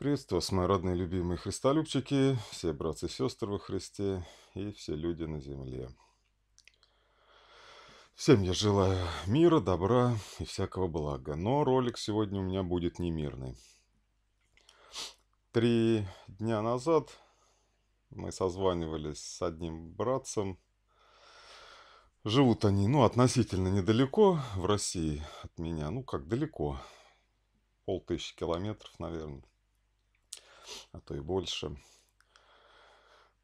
Приветствую вас, мои родные любимые христолюбчики, все братцы и сестры во Христе и все люди на земле. Всем я желаю мира, добра и всякого блага, но ролик сегодня у меня будет не мирный. Три дня назад мы созванивались с одним братцем. Живут они, ну, относительно недалеко в России от меня, ну, как далеко, полтысячи километров, наверное а то и больше.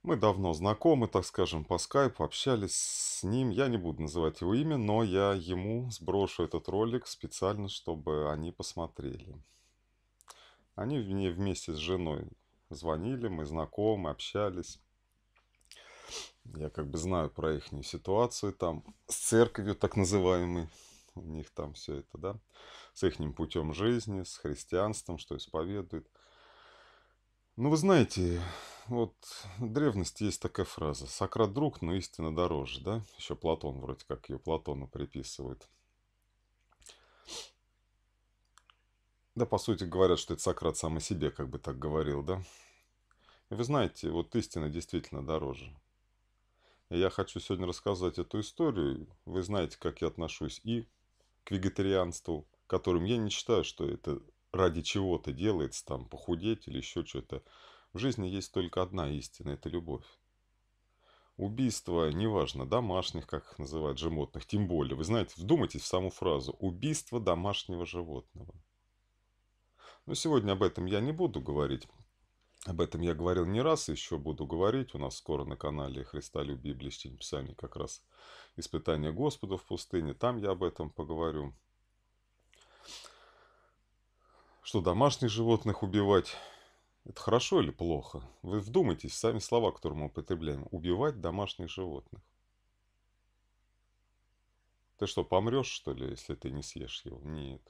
Мы давно знакомы, так скажем, по скайпу, общались с ним. Я не буду называть его имя, но я ему сброшу этот ролик специально, чтобы они посмотрели. Они мне вместе с женой звонили, мы знакомы, общались. Я как бы знаю про их ситуацию там с церковью так называемой. У них там все это, да, с их путем жизни, с христианством, что исповедует. Ну, вы знаете, вот в древности есть такая фраза. Сократ друг, но истина дороже, да? Еще Платон вроде как ее Платону приписывает. Да, по сути, говорят, что это Сократ сам о себе как бы так говорил, да? И вы знаете, вот истина действительно дороже. И я хочу сегодня рассказать эту историю. Вы знаете, как я отношусь и к вегетарианству, которым я не считаю, что это ради чего-то делается, там похудеть или еще что-то. В жизни есть только одна истина – это любовь. Убийство, неважно, домашних, как их называют, животных, тем более, вы знаете, вдумайтесь в саму фразу – убийство домашнего животного. Но сегодня об этом я не буду говорить. Об этом я говорил не раз, еще буду говорить. У нас скоро на канале «Христолюбие и блестень Писания» как раз «Испытание Господа в пустыне». Там я об этом поговорю. Что домашних животных убивать, это хорошо или плохо? Вы вдумайтесь, сами слова, которые мы употребляем. Убивать домашних животных. Ты что, помрешь, что ли, если ты не съешь его? Нет.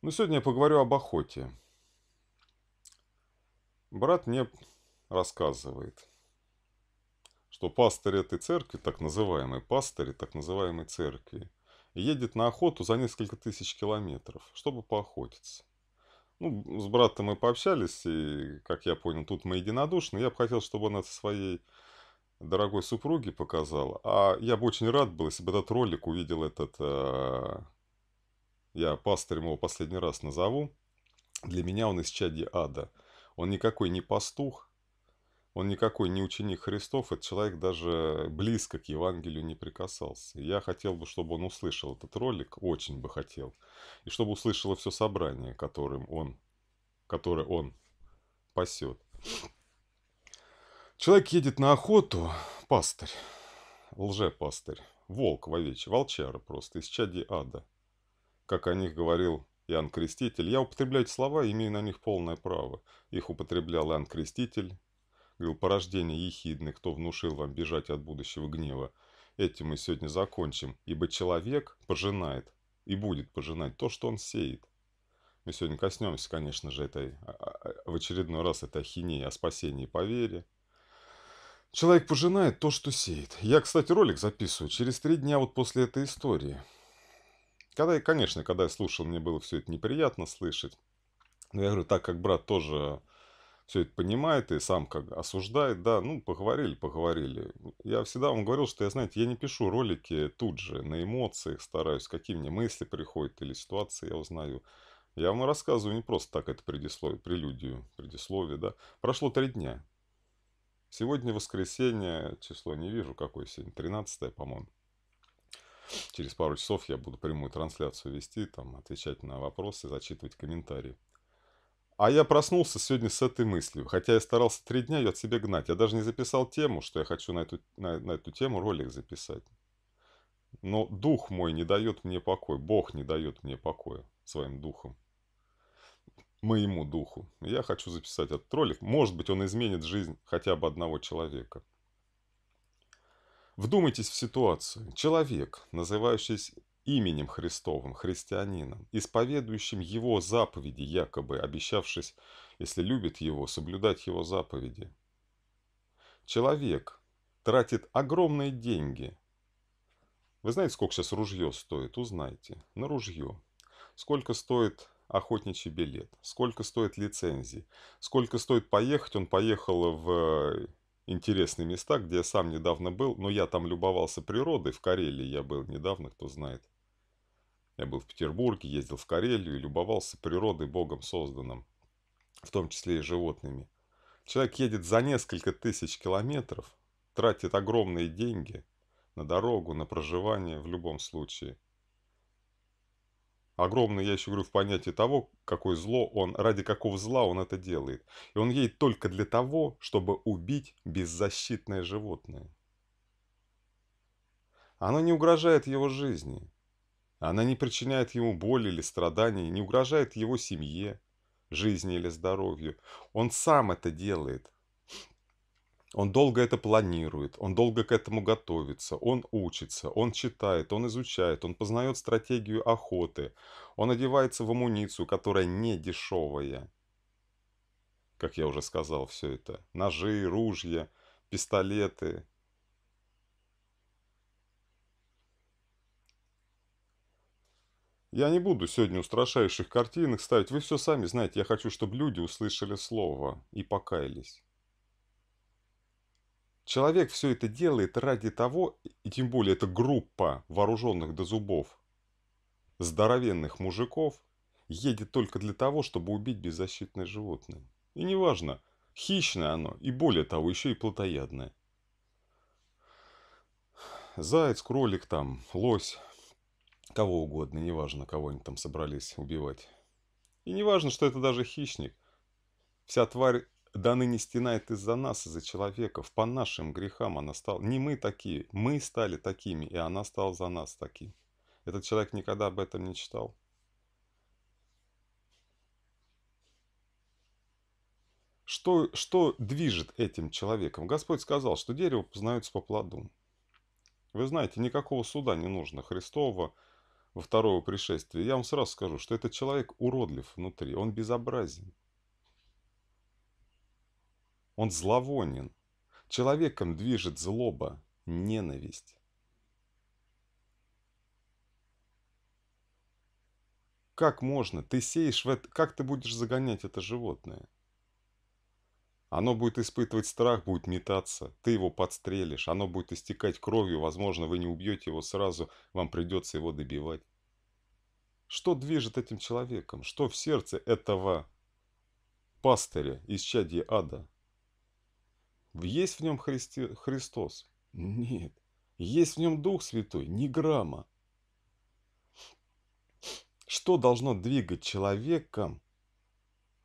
Ну, сегодня я поговорю об охоте. Брат мне рассказывает, что пастырь этой церкви, так называемый пастырь так называемой церкви, едет на охоту за несколько тысяч километров, чтобы поохотиться. Ну, с братом мы пообщались, и, как я понял, тут мы единодушны. Я бы хотел, чтобы она со своей дорогой супруги показала. А я бы очень рад был, если бы этот ролик увидел этот... Э, я пастырем его последний раз назову. Для меня он из чади ада. Он никакой не пастух, он никакой не ученик Христов, этот человек даже близко к Евангелию не прикасался. Я хотел бы, чтобы он услышал этот ролик, очень бы хотел. И чтобы услышало все собрание, которым он, которое он пасет. Человек едет на охоту, пастырь, лжепастырь, волк в овечьи, волчара просто, из чади ада. Как о них говорил Иоанн Креститель. Я употребляю эти слова, имею на них полное право. Их употреблял Иоанн Креститель, Говорил, порождение ехидны, кто внушил вам бежать от будущего гнева. Этим мы сегодня закончим, ибо человек пожинает и будет пожинать то, что он сеет. Мы сегодня коснемся, конечно же, этой, а, а, а, в очередной раз этой ахинеи о спасении по вере. Человек пожинает то, что сеет. Я, кстати, ролик записываю через три дня вот после этой истории. Когда, я, конечно, когда я слушал, мне было все это неприятно слышать. Но я говорю, так как брат тоже все это понимает и сам как осуждает, да, ну, поговорили, поговорили. Я всегда вам говорил, что я, знаете, я не пишу ролики тут же, на эмоциях стараюсь, какие мне мысли приходят или ситуации я узнаю. Я вам рассказываю не просто так это предисловие, прелюдию, предисловие, да. Прошло три дня. Сегодня воскресенье, число не вижу, какое сегодня, 13 по-моему. Через пару часов я буду прямую трансляцию вести, там, отвечать на вопросы, зачитывать комментарии. А я проснулся сегодня с этой мыслью, хотя я старался три дня ее от себя гнать. Я даже не записал тему, что я хочу на эту, на, на эту тему ролик записать. Но дух мой не дает мне покоя, Бог не дает мне покоя своим духом, моему духу. Я хочу записать этот ролик. Может быть, он изменит жизнь хотя бы одного человека. Вдумайтесь в ситуацию. Человек, называющийся, именем Христовым, христианином, исповедующим Его заповеди, якобы обещавшись, если любит Его, соблюдать Его заповеди. Человек тратит огромные деньги. Вы знаете, сколько сейчас ружье стоит? Узнайте. На ружье. Сколько стоит охотничий билет? Сколько стоит лицензии? Сколько стоит поехать? Он поехал в э, интересные места, где я сам недавно был, но я там любовался природой, в Карелии я был недавно, кто знает. Я был в Петербурге, ездил в Карелию и любовался природой Богом созданным, в том числе и животными. Человек едет за несколько тысяч километров, тратит огромные деньги на дорогу, на проживание в любом случае. Огромный я еще говорю, в понятии того, какое зло он, ради какого зла он это делает. И он едет только для того, чтобы убить беззащитное животное. Оно не угрожает его жизни. Она не причиняет ему боли или страданий, не угрожает его семье, жизни или здоровью. Он сам это делает. Он долго это планирует, он долго к этому готовится, он учится, он читает, он изучает, он познает стратегию охоты, он одевается в амуницию, которая не дешевая. Как я уже сказал, все это. Ножи, ружья, пистолеты, Я не буду сегодня устрашающих картинок ставить, вы все сами знаете, я хочу, чтобы люди услышали слово и покаялись. Человек все это делает ради того, и тем более это группа вооруженных до зубов, здоровенных мужиков, едет только для того, чтобы убить беззащитное животное. И неважно, хищное оно, и более того, еще и плотоядное. Заяц, кролик там, лось – кого угодно, неважно, кого они там собрались убивать. И неважно, что это даже хищник. Вся тварь до ныне стенает из-за нас, из-за человеков. По нашим грехам она стала... Не мы такие, мы стали такими, и она стала за нас таким. Этот человек никогда об этом не читал. Что, что движет этим человеком? Господь сказал, что дерево познается по плоду. Вы знаете, никакого суда не нужно. Христова во второго пришествия, я вам сразу скажу, что этот человек уродлив внутри, он безобразен. Он зловонен. Человеком движет злоба, ненависть. Как можно? Ты сеешь в это... Как ты будешь загонять это животное? Оно будет испытывать страх, будет метаться. Ты его подстрелишь, оно будет истекать кровью. Возможно, вы не убьете его сразу, вам придется его добивать. Что движет этим человеком? Что в сердце этого пастыря, исчадия ада? Есть в нем Христи... Христос? Нет. Есть в нем Дух Святой? Ни грамма. Что должно двигать человеком,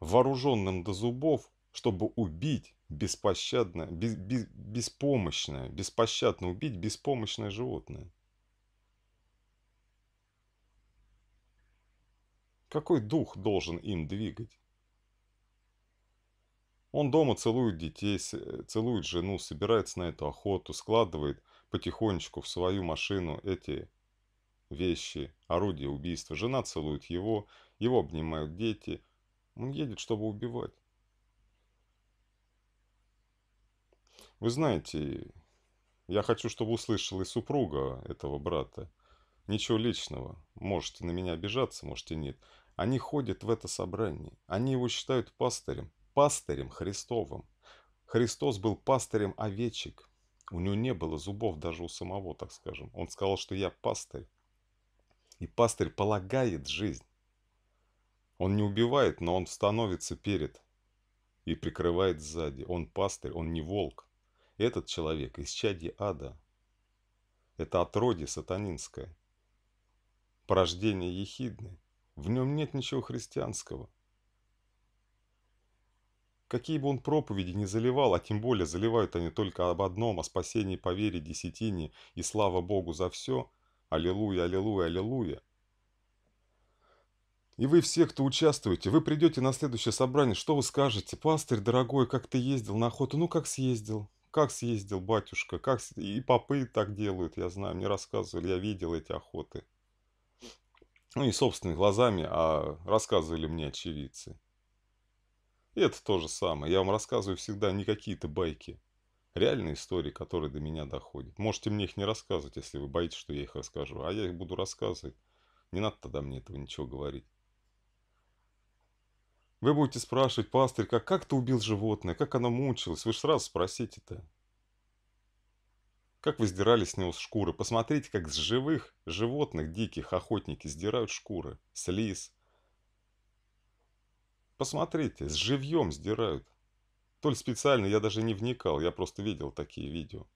вооруженным до зубов, чтобы убить беспощадно, без, без, беспомощное, беспощадно убить беспомощное животное. Какой дух должен им двигать? Он дома целует детей, целует жену, собирается на эту охоту, складывает потихонечку в свою машину эти вещи, орудия убийства. Жена целует его, его обнимают дети. Он едет, чтобы убивать. Вы знаете, я хочу, чтобы услышал и супруга этого брата. Ничего личного. Можете на меня обижаться, можете нет. Они ходят в это собрание. Они его считают пастырем. Пастырем Христовым. Христос был пастырем овечек. У него не было зубов даже у самого, так скажем. Он сказал, что я пастырь. И пастырь полагает жизнь. Он не убивает, но он становится перед и прикрывает сзади. Он пастырь, он не волк. Этот человек – из Чади ада. Это отродье сатанинское. Порождение ехидны. В нем нет ничего христианского. Какие бы он проповеди ни заливал, а тем более заливают они только об одном, о спасении по вере десятине и слава Богу за все, аллилуйя, аллилуйя, аллилуйя. И вы все, кто участвуете, вы придете на следующее собрание, что вы скажете? Пастырь, дорогой, как ты ездил на охоту? Ну, как съездил? как съездил батюшка, как и попы так делают, я знаю, мне рассказывали, я видел эти охоты. Ну, не собственными глазами, а рассказывали мне очевидцы. И это то же самое. Я вам рассказываю всегда не какие-то байки. Реальные истории, которые до меня доходят. Можете мне их не рассказывать, если вы боитесь, что я их расскажу. А я их буду рассказывать. Не надо тогда мне этого ничего говорить. Вы будете спрашивать пастырь, а как ты убил животное, как оно мучилось? Вы же сразу спросите-то. Как вы сдирали с него шкуры? Посмотрите, как с живых животных диких охотники сдирают шкуры. С лис. Посмотрите, с живьем сдирают. То ли специально, я даже не вникал, я просто видел такие видео.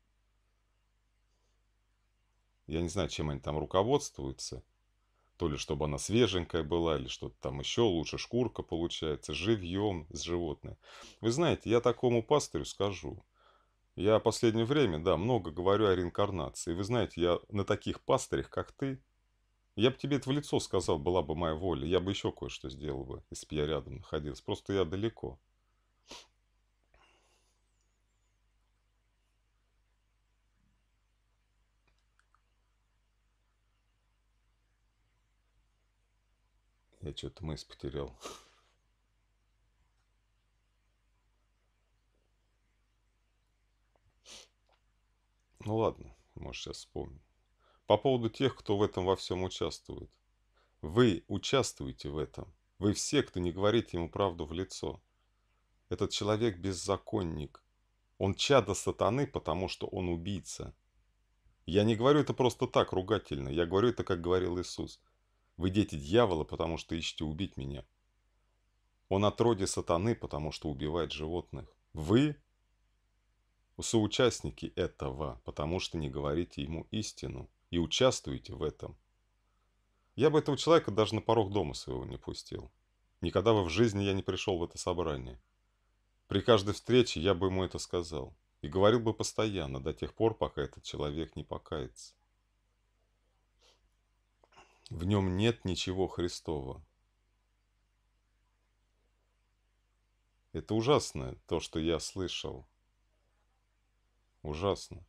Я не знаю, чем они там руководствуются то ли чтобы она свеженькая была, или что-то там еще лучше, шкурка получается, живьем с животное. Вы знаете, я такому пастырю скажу, я в последнее время, да, много говорю о реинкарнации. Вы знаете, я на таких пастырях, как ты, я бы тебе это в лицо сказал, была бы моя воля, я бы еще кое-что сделал бы, если бы я рядом находился, просто я далеко. Я что-то мыс потерял. Ну ладно, может сейчас вспомню. По поводу тех, кто в этом во всем участвует. Вы участвуете в этом. Вы все, кто не говорите ему правду в лицо. Этот человек беззаконник. Он чадо сатаны, потому что он убийца. Я не говорю это просто так, ругательно. Я говорю это, как говорил Иисус. Вы дети дьявола, потому что ищете убить меня. Он отроде сатаны, потому что убивает животных. Вы соучастники этого, потому что не говорите ему истину и участвуете в этом. Я бы этого человека даже на порог дома своего не пустил. Никогда бы в жизни я не пришел в это собрание. При каждой встрече я бы ему это сказал. И говорил бы постоянно, до тех пор, пока этот человек не покается. В нем нет ничего Христова. Это ужасно, то, что я слышал. Ужасно.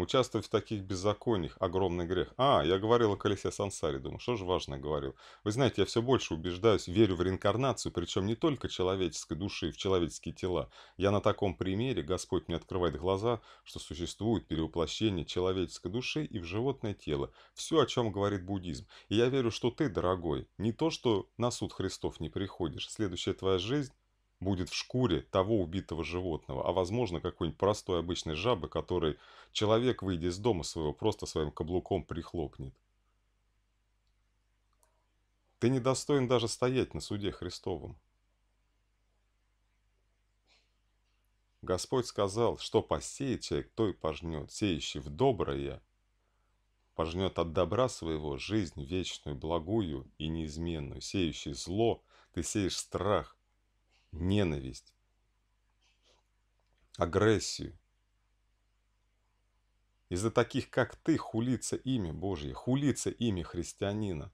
Участвовать в таких беззакониях – огромный грех. А, я говорил о колесе сансари, думаю, что же важное говорил. Вы знаете, я все больше убеждаюсь, верю в реинкарнацию, причем не только человеческой души, в человеческие тела. Я на таком примере, Господь мне открывает глаза, что существует перевоплощение человеческой души и в животное тело. Все, о чем говорит буддизм. И я верю, что ты, дорогой, не то, что на суд Христов не приходишь, следующая твоя жизнь будет в шкуре того убитого животного, а возможно какой-нибудь простой обычной жабы, который человек, выйдя из дома своего, просто своим каблуком прихлопнет. Ты не достоин даже стоять на суде Христовом. Господь сказал, что посеет человек, то и пожнет. Сеющий в доброе пожнет от добра своего жизнь вечную, благую и неизменную. Сеющий зло, ты сеешь страх, ненависть, агрессию. Из-за таких, как ты, хулится имя Божье, хулится имя христианина.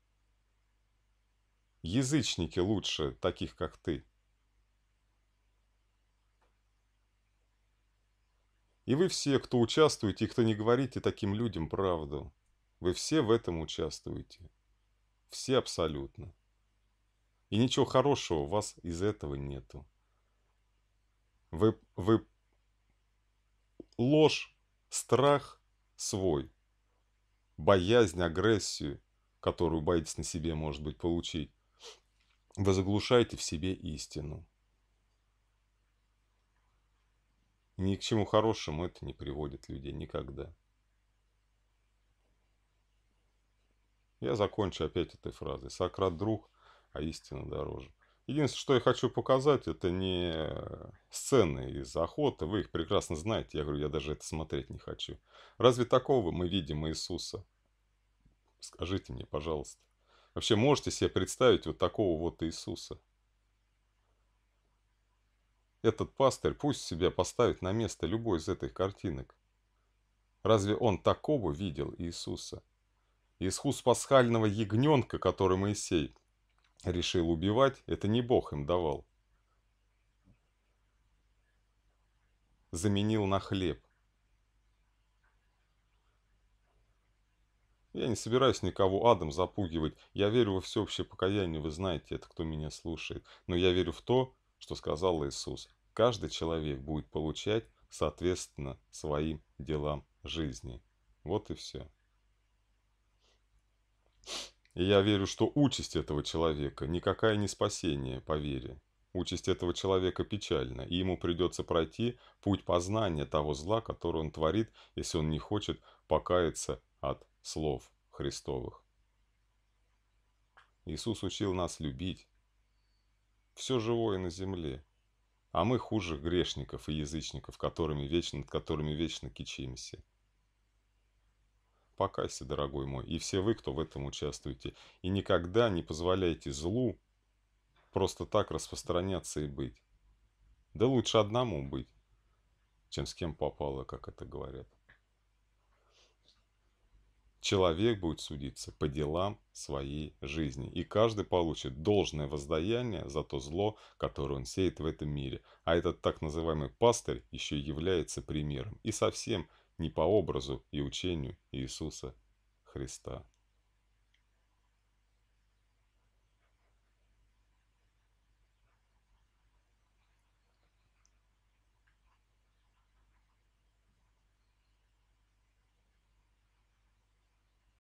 Язычники лучше таких, как ты. И вы все, кто участвуете и кто не говорите таким людям правду, вы все в этом участвуете. Все абсолютно. И ничего хорошего у вас из этого нету. Вы, вы ложь, страх свой, боязнь, агрессию, которую боитесь на себе, может быть, получить, вы заглушаете в себе истину. Ни к чему хорошему это не приводит людей никогда. Я закончу опять этой фразой. Сократ друг – а истина дороже. Единственное, что я хочу показать, это не сцены из охоты. Вы их прекрасно знаете. Я говорю, я даже это смотреть не хочу. Разве такого мы видим Иисуса? Скажите мне, пожалуйста. Вообще можете себе представить вот такого вот Иисуса? Этот пастырь пусть себя поставит на место любой из этих картинок. Разве он такого видел Иисуса? Иисус пасхального ягненка, который Моисей решил убивать, это не Бог им давал. Заменил на хлеб. Я не собираюсь никого адом запугивать. Я верю во всеобщее покаяние, вы знаете это, кто меня слушает. Но я верю в то, что сказал Иисус. Каждый человек будет получать, соответственно, своим делам жизни. Вот и все. И я верю, что участь этого человека никакая не спасение по Участь этого человека печальна, и ему придется пройти путь познания того зла, которое он творит, если он не хочет покаяться от слов Христовых. Иисус учил нас любить все живое на земле, а мы хуже грешников и язычников, которыми вечно, над которыми вечно кичимся. Покайся, дорогой мой, и все вы, кто в этом участвуете. И никогда не позволяйте злу просто так распространяться и быть. Да лучше одному быть, чем с кем попало, как это говорят. Человек будет судиться по делам своей жизни, и каждый получит должное воздаяние за то зло, которое он сеет в этом мире. А этот так называемый пастырь еще является примером и совсем не по образу и учению Иисуса Христа.